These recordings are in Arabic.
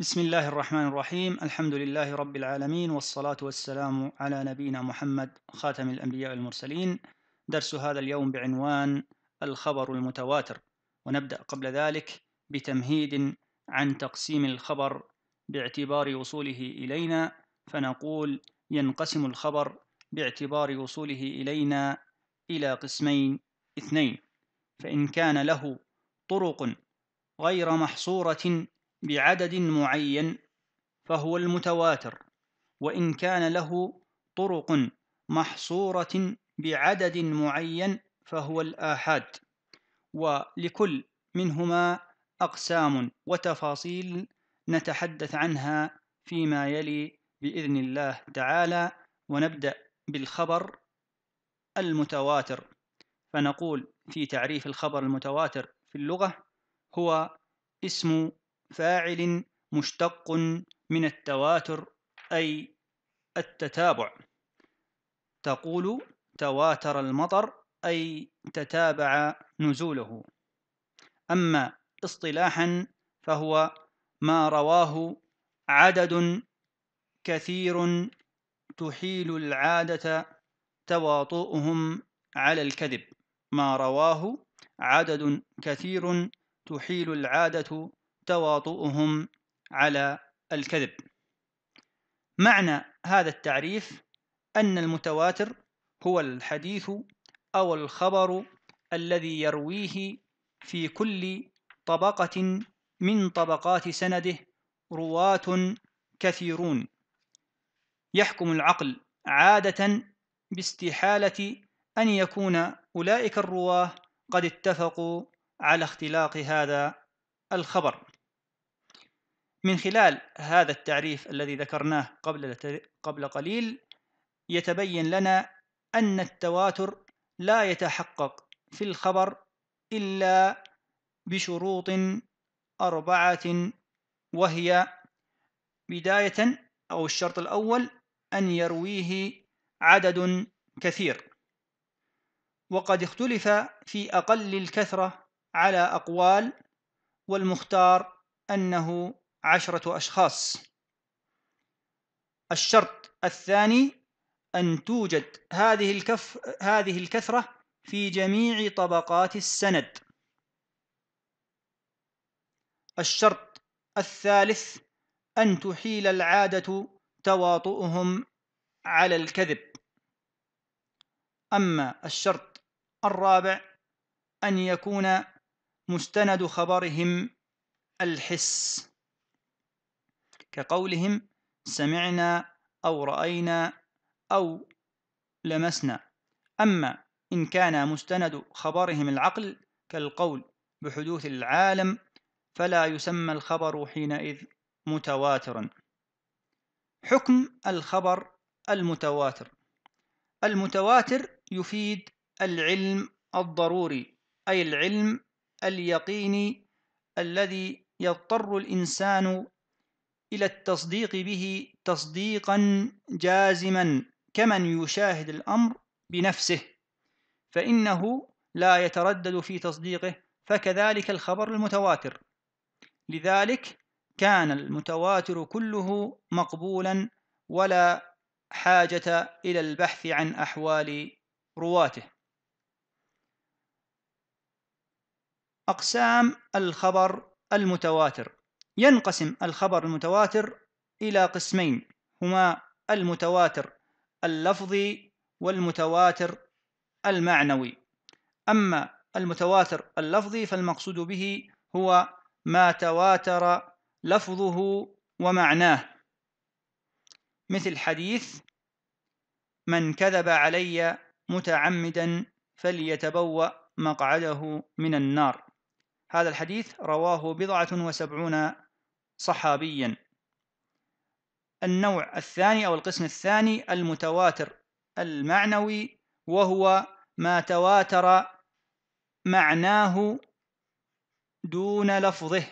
بسم الله الرحمن الرحيم الحمد لله رب العالمين والصلاة والسلام على نبينا محمد خاتم الأنبياء المرسلين درس هذا اليوم بعنوان الخبر المتواتر ونبدأ قبل ذلك بتمهيد عن تقسيم الخبر باعتبار وصوله إلينا فنقول ينقسم الخبر باعتبار وصوله إلينا إلى قسمين اثنين فإن كان له طرق غير محصورة بعدد معين فهو المتواتر وان كان له طرق محصوره بعدد معين فهو الآحاد ولكل منهما أقسام وتفاصيل نتحدث عنها فيما يلي بإذن الله تعالى ونبدأ بالخبر المتواتر فنقول في تعريف الخبر المتواتر في اللغة هو اسم فاعل مشتق من التواتر أي التتابع تقول تواتر المطر أي تتابع نزوله أما اصطلاحا فهو ما رواه عدد كثير تحيل العادة تواطؤهم على الكذب ما رواه عدد كثير تحيل العادة تواطؤهم على الكذب معنى هذا التعريف أن المتواتر هو الحديث أو الخبر الذي يرويه في كل طبقة من طبقات سنده رواة كثيرون يحكم العقل عادة باستحالة أن يكون أولئك الرواه قد اتفقوا على اختلاق هذا الخبر من خلال هذا التعريف الذي ذكرناه قبل قبل قليل يتبين لنا أن التواتر لا يتحقق في الخبر إلا بشروط أربعة وهي بداية أو الشرط الأول أن يرويه عدد كثير وقد اختلف في أقل الكثرة على أقوال والمختار أنه عشرة أشخاص الشرط الثاني أن توجد هذه الكف هذه الكثرة في جميع طبقات السند الشرط الثالث أن تحيل العادة تواطؤهم على الكذب أما الشرط الرابع أن يكون مستند خبرهم الحس كقولهم سمعنا أو رأينا أو لمسنا أما إن كان مستند خبرهم العقل كالقول بحدوث العالم فلا يسمى الخبر حينئذ متواترا حكم الخبر المتواتر المتواتر يفيد العلم الضروري أي العلم اليقيني الذي يضطر الإنسان إلى التصديق به تصديقا جازما كمن يشاهد الأمر بنفسه فإنه لا يتردد في تصديقه فكذلك الخبر المتواتر لذلك كان المتواتر كله مقبولا ولا حاجة إلى البحث عن أحوال رواته أقسام الخبر المتواتر ينقسم الخبر المتواتر إلى قسمين هما المتواتر اللفظي والمتواتر المعنوي أما المتواتر اللفظي فالمقصود به هو ما تواتر لفظه ومعناه مثل حديث من كذب علي متعمدا فليتبوأ مقعده من النار هذا الحديث رواه بضعة وسبعون صحابيا النوع الثاني أو القسم الثاني المتواتر المعنوي وهو ما تواتر معناه دون لفظه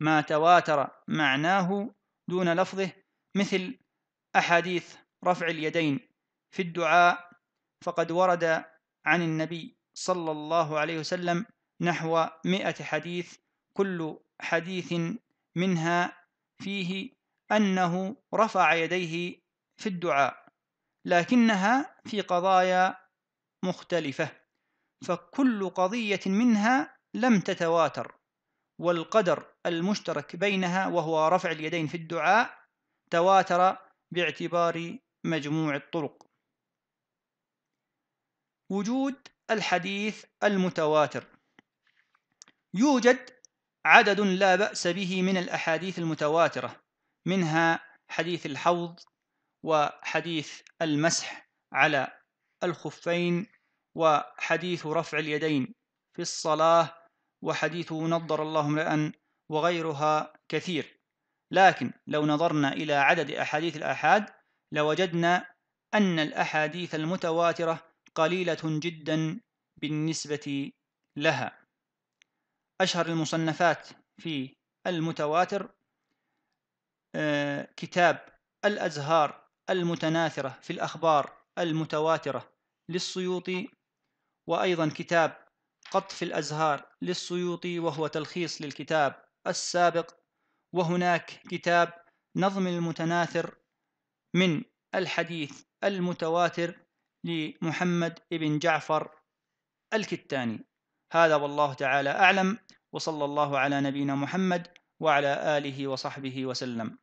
ما تواتر معناه دون لفظه مثل أحاديث رفع اليدين في الدعاء فقد ورد عن النبي صلى الله عليه وسلم نحو مئة حديث كل حديث منها فيه أنه رفع يديه في الدعاء لكنها في قضايا مختلفة فكل قضية منها لم تتواتر والقدر المشترك بينها وهو رفع اليدين في الدعاء تواتر باعتبار مجموع الطرق وجود الحديث المتواتر يوجد عدد لا بأس به من الأحاديث المتواترة منها حديث الحوض وحديث المسح على الخفين وحديث رفع اليدين في الصلاة وحديث نضر الله لأن وغيرها كثير لكن لو نظرنا إلى عدد أحاديث الآحاد لوجدنا أن الأحاديث المتواترة قليلة جدا بالنسبة لها أشهر المصنفات في المتواتر آه، كتاب الأزهار المتناثرة في الأخبار المتواترة للسيوطي وأيضا كتاب قطف الأزهار للسيوطي وهو تلخيص للكتاب السابق وهناك كتاب نظم المتناثر من الحديث المتواتر لمحمد بن جعفر الكتاني هذا والله تعالى أعلم وصلى الله على نبينا محمد وعلى آله وصحبه وسلم